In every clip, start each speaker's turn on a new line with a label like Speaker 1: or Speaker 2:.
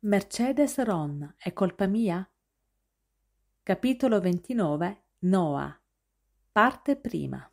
Speaker 1: Mercedes Ron, è colpa mia? Capitolo 29 Noah Parte prima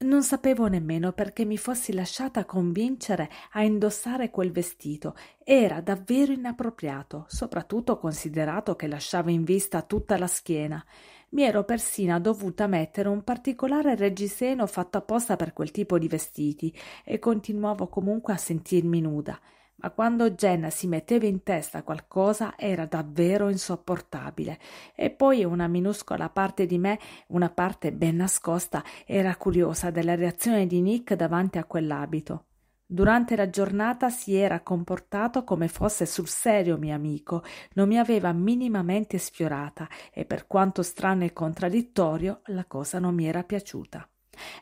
Speaker 1: non sapevo nemmeno perché mi fossi lasciata convincere a indossare quel vestito. Era davvero inappropriato, soprattutto considerato che lasciava in vista tutta la schiena. Mi ero persino dovuta mettere un particolare reggiseno fatto apposta per quel tipo di vestiti e continuavo comunque a sentirmi nuda ma quando Jenna si metteva in testa qualcosa era davvero insopportabile. E poi una minuscola parte di me, una parte ben nascosta, era curiosa della reazione di Nick davanti a quell'abito. Durante la giornata si era comportato come fosse sul serio mio amico, non mi aveva minimamente sfiorata e per quanto strano e contraddittorio la cosa non mi era piaciuta.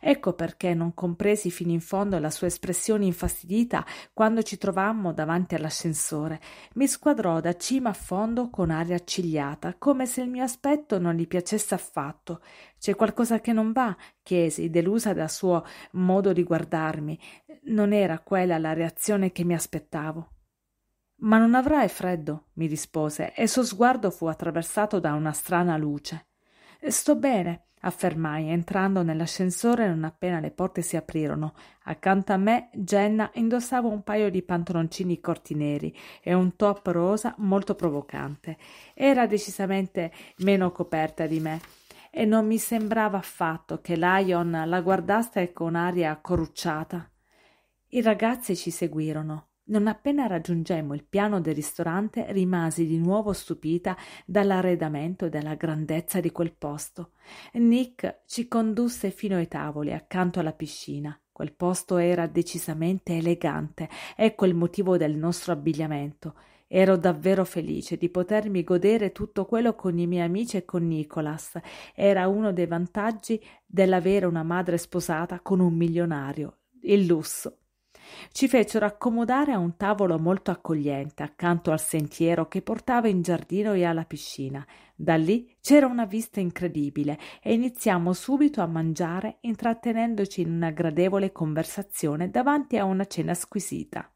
Speaker 1: Ecco perché non compresi fino in fondo la sua espressione infastidita quando ci trovammo davanti all'ascensore. Mi squadrò da cima a fondo con aria accigliata, come se il mio aspetto non gli piacesse affatto. C'è qualcosa che non va? chiesi, delusa dal suo modo di guardarmi. Non era quella la reazione che mi aspettavo. Ma non avrai freddo, mi rispose, e il suo sguardo fu attraversato da una strana luce. Sto bene, affermai entrando nell'ascensore non appena le porte si aprirono. Accanto a me Jenna indossava un paio di pantaloncini corti neri e un top rosa molto provocante. Era decisamente meno coperta di me e non mi sembrava affatto che Lion la guardasse con aria corrucciata. I ragazzi ci seguirono. Non appena raggiungemmo il piano del ristorante rimasi di nuovo stupita dall'arredamento e dalla grandezza di quel posto. Nick ci condusse fino ai tavoli accanto alla piscina. Quel posto era decisamente elegante, ecco il motivo del nostro abbigliamento. Ero davvero felice di potermi godere tutto quello con i miei amici e con Nicholas. Era uno dei vantaggi dell'avere una madre sposata con un milionario. Il lusso. Ci fecero accomodare a un tavolo molto accogliente accanto al sentiero che portava in giardino e alla piscina. Da lì c'era una vista incredibile e iniziammo subito a mangiare intrattenendoci in una gradevole conversazione davanti a una cena squisita.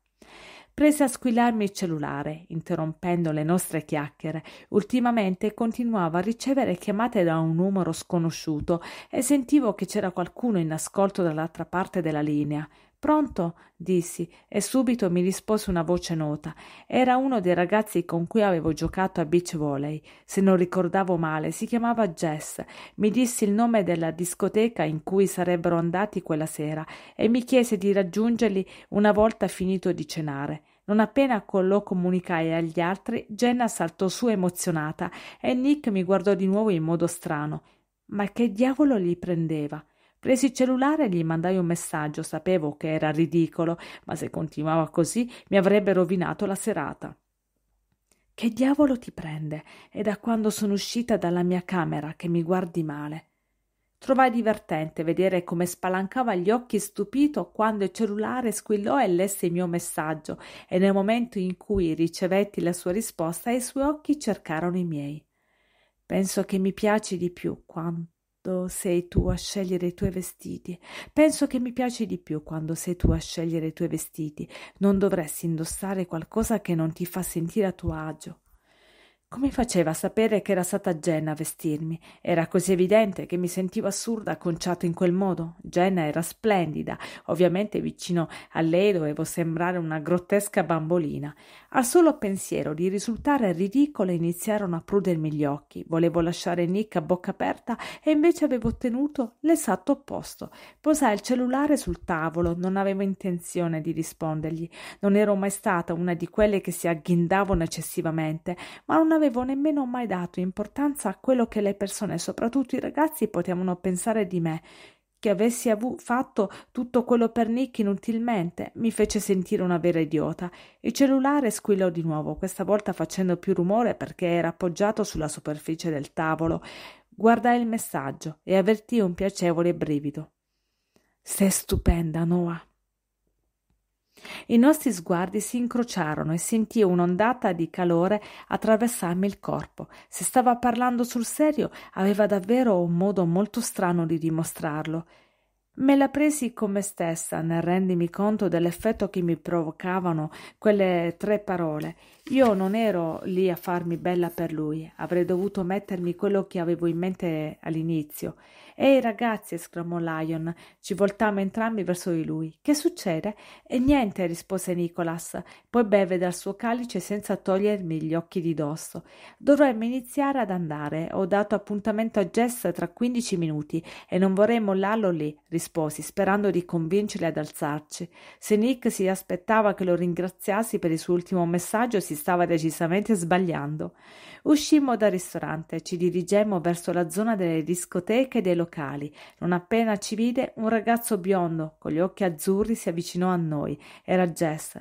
Speaker 1: Prese a squillarmi il cellulare, interrompendo le nostre chiacchiere. Ultimamente continuavo a ricevere chiamate da un numero sconosciuto e sentivo che c'era qualcuno in ascolto dall'altra parte della linea. Pronto? dissi e subito mi rispose una voce nota. Era uno dei ragazzi con cui avevo giocato a beach volley. Se non ricordavo male, si chiamava Jess. Mi disse il nome della discoteca in cui sarebbero andati quella sera e mi chiese di raggiungerli una volta finito di cenare. Non appena lo comunicai agli altri, Jenna saltò su emozionata e Nick mi guardò di nuovo in modo strano. Ma che diavolo gli prendeva? Presi il cellulare e gli mandai un messaggio. Sapevo che era ridicolo, ma se continuava così mi avrebbe rovinato la serata. Che diavolo ti prende? È da quando sono uscita dalla mia camera che mi guardi male. Trovai divertente vedere come spalancava gli occhi stupito quando il cellulare squillò e lesse il mio messaggio e nel momento in cui ricevetti la sua risposta i suoi occhi cercarono i miei. Penso che mi piaci di più quan- sei tu a scegliere i tuoi vestiti. Penso che mi piaci di più quando sei tu a scegliere i tuoi vestiti. Non dovresti indossare qualcosa che non ti fa sentire a tuo agio. Come faceva a sapere che era stata Jenna a vestirmi? Era così evidente che mi sentivo assurda acconciato in quel modo. Jenna era splendida, ovviamente vicino a lei dovevo sembrare una grottesca bambolina. Al solo pensiero di risultare ridicola iniziarono a prudermi gli occhi. Volevo lasciare Nick a bocca aperta e invece avevo ottenuto l'esatto opposto. Posai il cellulare sul tavolo, non avevo intenzione di rispondergli. Non ero mai stata una di quelle che si agghindavano eccessivamente, ma non avevo avevo nemmeno mai dato importanza a quello che le persone, soprattutto i ragazzi, potevano pensare di me. Che avessi avu- fatto tutto quello per Nick inutilmente mi fece sentire una vera idiota. Il cellulare squillò di nuovo, questa volta facendo più rumore perché era appoggiato sulla superficie del tavolo. Guardai il messaggio e avvertii un piacevole brivido. Sei stupenda, Noah. I nostri sguardi si incrociarono e sentii un'ondata di calore attraversarmi il corpo. Se stava parlando sul serio, aveva davvero un modo molto strano di dimostrarlo. Me la presi con me stessa nel rendermi conto dell'effetto che mi provocavano quelle tre parole io non ero lì a farmi bella per lui, avrei dovuto mettermi quello che avevo in mente all'inizio. Ehi ragazzi, esclamò Lion, ci voltammo entrambi verso di lui. Che succede? E niente, rispose Nicolas, poi beve dal suo calice senza togliermi gli occhi di dosso. Dovremmo iniziare ad andare, ho dato appuntamento a Jess tra quindici minuti e non vorrei mollarlo lì, risposi, sperando di convincerli ad alzarci. Se Nick si aspettava che lo ringraziassi per il suo ultimo messaggio, si stava decisamente sbagliando. Uscimmo dal ristorante, ci dirigemmo verso la zona delle discoteche e dei locali. Non appena ci vide, un ragazzo biondo con gli occhi azzurri si avvicinò a noi. Era Jess.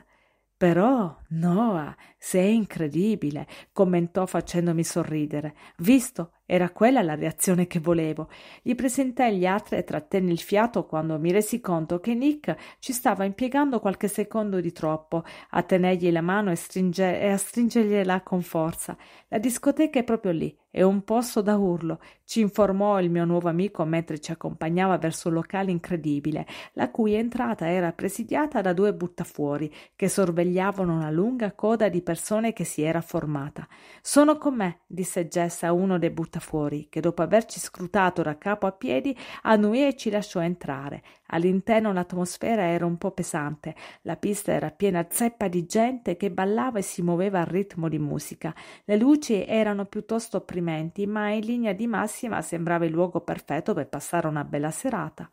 Speaker 1: Però, Noah, sei incredibile, commentò facendomi sorridere. Visto, era quella la reazione che volevo. Gli presentai gli altri e trattenni il fiato quando mi resi conto che Nick ci stava impiegando qualche secondo di troppo a tenergli la mano e, stringe- e a stringergliela con forza. La discoteca è proprio lì, è un posto da urlo, ci informò il mio nuovo amico mentre ci accompagnava verso un locale incredibile, la cui entrata era presidiata da due buttafuori che sorvegliavano una lunga coda di persone che si era formata. Sono con me, disse Jess a uno dei buttafuori porta fuori, che dopo averci scrutato da capo a piedi, annuì e ci lasciò entrare. All'interno l'atmosfera era un po' pesante, la pista era piena zeppa di gente che ballava e si muoveva al ritmo di musica. Le luci erano piuttosto opprimenti, ma in linea di massima sembrava il luogo perfetto per passare una bella serata.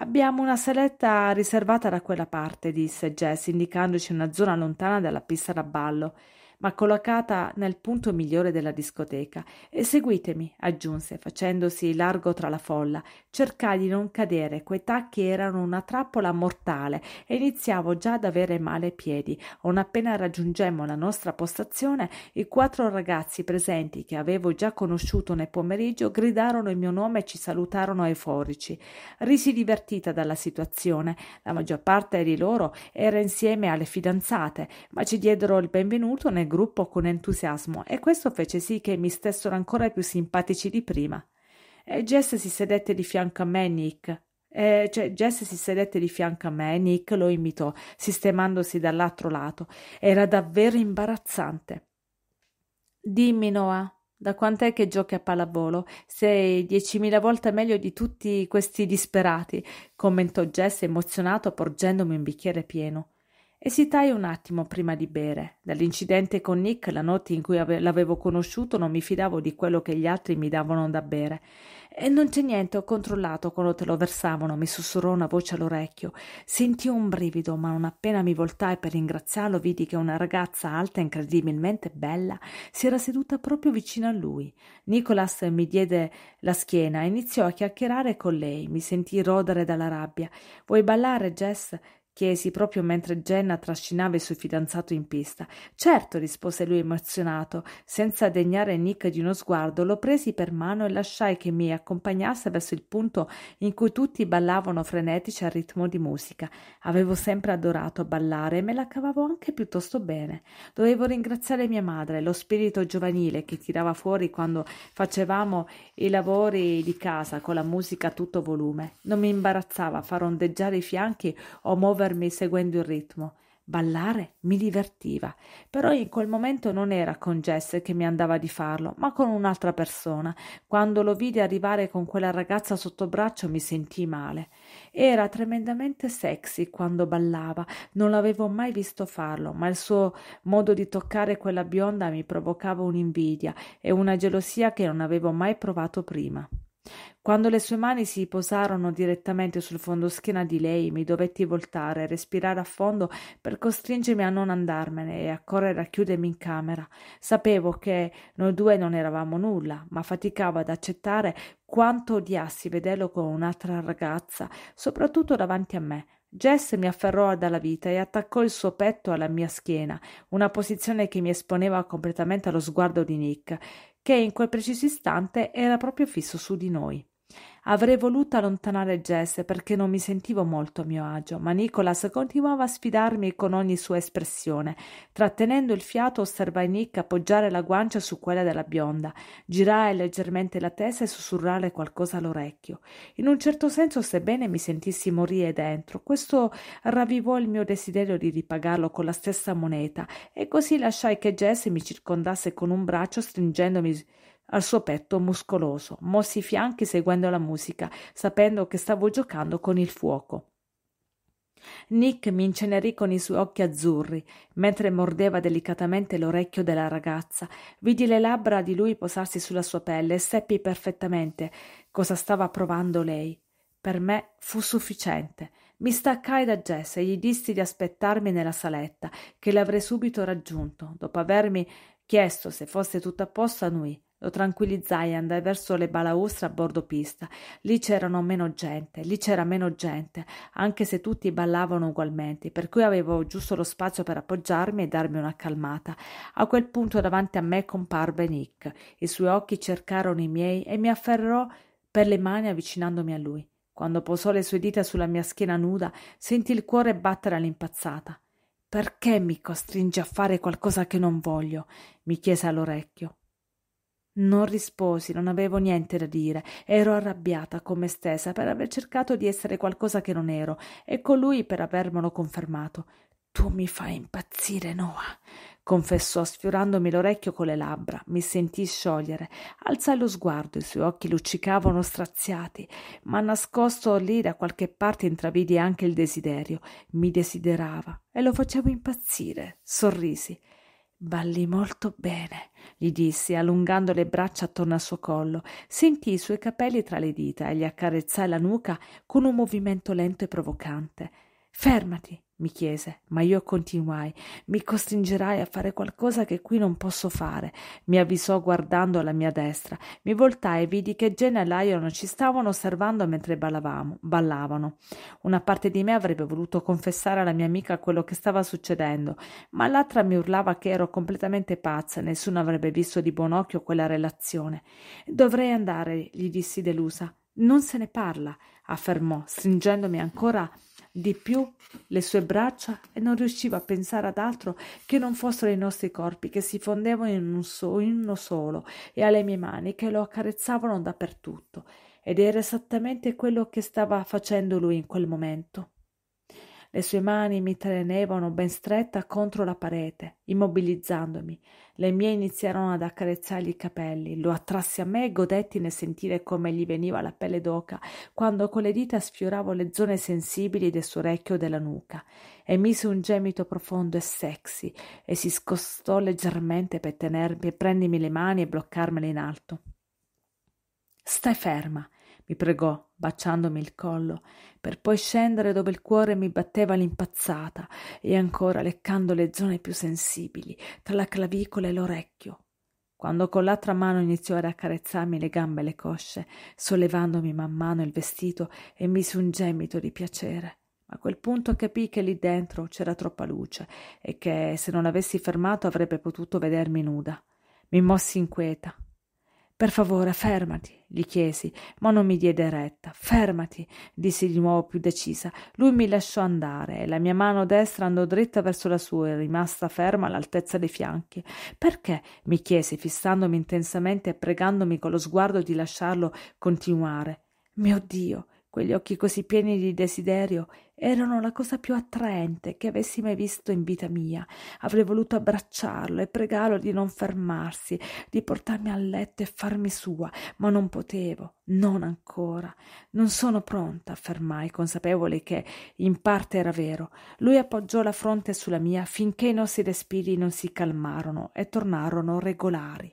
Speaker 1: Abbiamo una saletta riservata da quella parte, disse Jess, indicandoci una zona lontana dalla pista da ballo ma collocata nel punto migliore della discoteca. E seguitemi, aggiunse, facendosi largo tra la folla. Cercai di non cadere, quei tacchi erano una trappola mortale e iniziavo già ad avere male ai piedi. Non appena raggiungemmo la nostra postazione, i quattro ragazzi presenti che avevo già conosciuto nel pomeriggio gridarono il mio nome e ci salutarono euforici. Risi divertita dalla situazione. La maggior parte di loro era insieme alle fidanzate, ma ci diedero il benvenuto nel gruppo con entusiasmo e questo fece sì che mi stessero ancora più simpatici di prima. E Jess si sedette di fianco a me, Nick. E cioè, Jess si sedette di fianco a me e Nick lo imitò, sistemandosi dall'altro lato. Era davvero imbarazzante. Dimmi, Noah, da quant'è che giochi a pallavolo? Sei diecimila volte meglio di tutti questi disperati, commentò Jess emozionato porgendomi un bicchiere pieno. Esitai un attimo prima di bere. Dall'incidente con Nick, la notte in cui ave- l'avevo conosciuto, non mi fidavo di quello che gli altri mi davano da bere. E non c'è niente, ho controllato quando te lo versavano, mi sussurrò una voce all'orecchio. Sentii un brivido, ma non appena mi voltai per ringraziarlo, vidi che una ragazza alta, incredibilmente bella, si era seduta proprio vicino a lui. Nicholas mi diede la schiena e iniziò a chiacchierare con lei. Mi sentii rodere dalla rabbia. Vuoi ballare, Jess? chiesi proprio mentre Jenna trascinava il suo fidanzato in pista. Certo, rispose lui emozionato. Senza degnare Nick di uno sguardo, lo presi per mano e lasciai che mi accompagnasse verso il punto in cui tutti ballavano frenetici al ritmo di musica. Avevo sempre adorato ballare e me la cavavo anche piuttosto bene. Dovevo ringraziare mia madre, lo spirito giovanile che tirava fuori quando facevamo i lavori di casa con la musica a tutto volume. Non mi imbarazzava far ondeggiare i fianchi o muovere muovermi seguendo il ritmo. Ballare mi divertiva, però in quel momento non era con Jess che mi andava di farlo, ma con un'altra persona. Quando lo vidi arrivare con quella ragazza sotto braccio mi sentii male. Era tremendamente sexy quando ballava, non l'avevo mai visto farlo, ma il suo modo di toccare quella bionda mi provocava un'invidia e una gelosia che non avevo mai provato prima quando le sue mani si posarono direttamente sul fondoschiena di lei, mi dovetti voltare, respirare a fondo per costringermi a non andarmene e a correre a chiudermi in camera. Sapevo che noi due non eravamo nulla, ma faticavo ad accettare quanto odiassi vederlo con un'altra ragazza, soprattutto davanti a me. Jess mi afferrò dalla vita e attaccò il suo petto alla mia schiena, una posizione che mi esponeva completamente allo sguardo di Nick, che in quel preciso istante era proprio fisso su di noi. Avrei voluto allontanare Jesse perché non mi sentivo molto a mio agio, ma Nicholas continuava a sfidarmi con ogni sua espressione. Trattenendo il fiato, osservai Nick appoggiare la guancia su quella della bionda, girare leggermente la testa e sussurrare qualcosa all'orecchio. In un certo senso, sebbene mi sentissi morire dentro, questo ravvivò il mio desiderio di ripagarlo con la stessa moneta, e così lasciai che Jesse mi circondasse con un braccio stringendomi al suo petto muscoloso, mossi i fianchi seguendo la musica, sapendo che stavo giocando con il fuoco. Nick mi incenerì con i suoi occhi azzurri, mentre mordeva delicatamente l'orecchio della ragazza. Vidi le labbra di lui posarsi sulla sua pelle e seppi perfettamente cosa stava provando lei. Per me fu sufficiente. Mi staccai da Jess e gli dissi di aspettarmi nella saletta, che l'avrei subito raggiunto, dopo avermi chiesto se fosse tutto a posto a lui. Lo tranquillizzai e andai verso le balaustre a bordo pista. Lì c'erano meno gente, lì c'era meno gente, anche se tutti ballavano ugualmente, per cui avevo giusto lo spazio per appoggiarmi e darmi una calmata. A quel punto davanti a me comparve Nick. I suoi occhi cercarono i miei e mi afferrò per le mani avvicinandomi a lui. Quando posò le sue dita sulla mia schiena nuda, sentì il cuore battere all'impazzata. Perché mi costringi a fare qualcosa che non voglio? mi chiese all'orecchio. Non risposi, non avevo niente da dire, ero arrabbiata con me stessa per aver cercato di essere qualcosa che non ero e con lui per avermelo confermato. Tu mi fai impazzire, Noah, confessò sfiorandomi l'orecchio con le labbra. Mi sentii sciogliere. Alzai lo sguardo, i suoi occhi luccicavano straziati, ma nascosto lì da qualche parte intravidi anche il desiderio. Mi desiderava e lo facevo impazzire. Sorrisi. Balli molto bene, gli dissi, allungando le braccia attorno al suo collo. Sentì i suoi capelli tra le dita e gli accarezzai la nuca con un movimento lento e provocante. Fermati, mi chiese, ma io continuai. Mi costringerai a fare qualcosa che qui non posso fare. Mi avvisò guardando alla mia destra. Mi voltai e vidi che Jenna e Lion ci stavano osservando mentre ballavamo, ballavano. Una parte di me avrebbe voluto confessare alla mia amica quello che stava succedendo, ma l'altra mi urlava che ero completamente pazza e nessuno avrebbe visto di buon occhio quella relazione. Dovrei andare, gli dissi delusa. Non se ne parla affermò, stringendomi ancora di più le sue braccia e non riuscivo a pensare ad altro che non fossero i nostri corpi che si fondevano in, un so- in uno solo e alle mie mani che lo accarezzavano dappertutto. Ed era esattamente quello che stava facendo lui in quel momento le sue mani mi tenevano ben stretta contro la parete, immobilizzandomi. Le mie iniziarono ad accarezzargli i capelli, lo attrassi a me e godetti nel sentire come gli veniva la pelle d'oca quando con le dita sfioravo le zone sensibili del suo orecchio e della nuca. Emise un gemito profondo e sexy e si scostò leggermente per tenermi e prendermi le mani e bloccarmele in alto. Stai ferma, mi pregò, baciandomi il collo, per poi scendere dove il cuore mi batteva l'impazzata e ancora leccando le zone più sensibili, tra la clavicola e l'orecchio. Quando con l'altra mano iniziò ad accarezzarmi le gambe e le cosce, sollevandomi man mano il vestito, emise un gemito di piacere. A quel punto capii che lì dentro c'era troppa luce e che se non avessi fermato avrebbe potuto vedermi nuda. Mi mossi inquieta, per favore, fermati, gli chiesi, ma non mi diede retta. Fermati, dissi di nuovo più decisa. Lui mi lasciò andare e la mia mano destra andò dritta verso la sua, e rimasta ferma all'altezza dei fianchi. Perché? mi chiese, fissandomi intensamente e pregandomi con lo sguardo di lasciarlo continuare. Mio Dio, Quegli occhi così pieni di desiderio erano la cosa più attraente che avessi mai visto in vita mia. Avrei voluto abbracciarlo e pregarlo di non fermarsi, di portarmi a letto e farmi sua, ma non potevo, non ancora. Non sono pronta, affermai, consapevole che in parte era vero. Lui appoggiò la fronte sulla mia finché i nostri respiri non si calmarono e tornarono regolari.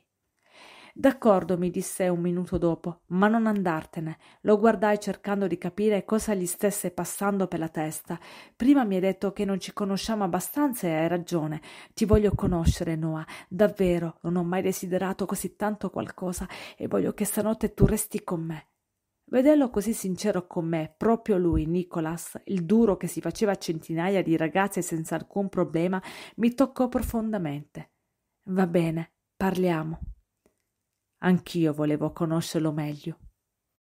Speaker 1: D'accordo, mi disse un minuto dopo, ma non andartene. Lo guardai cercando di capire cosa gli stesse passando per la testa. Prima mi hai detto che non ci conosciamo abbastanza e hai ragione. Ti voglio conoscere, Noah. Davvero, non ho mai desiderato così tanto qualcosa e voglio che stanotte tu resti con me. Vederlo così sincero con me, proprio lui, Nicholas, il duro che si faceva a centinaia di ragazze senza alcun problema, mi toccò profondamente. Va bene, parliamo. Anch'io volevo conoscerlo meglio.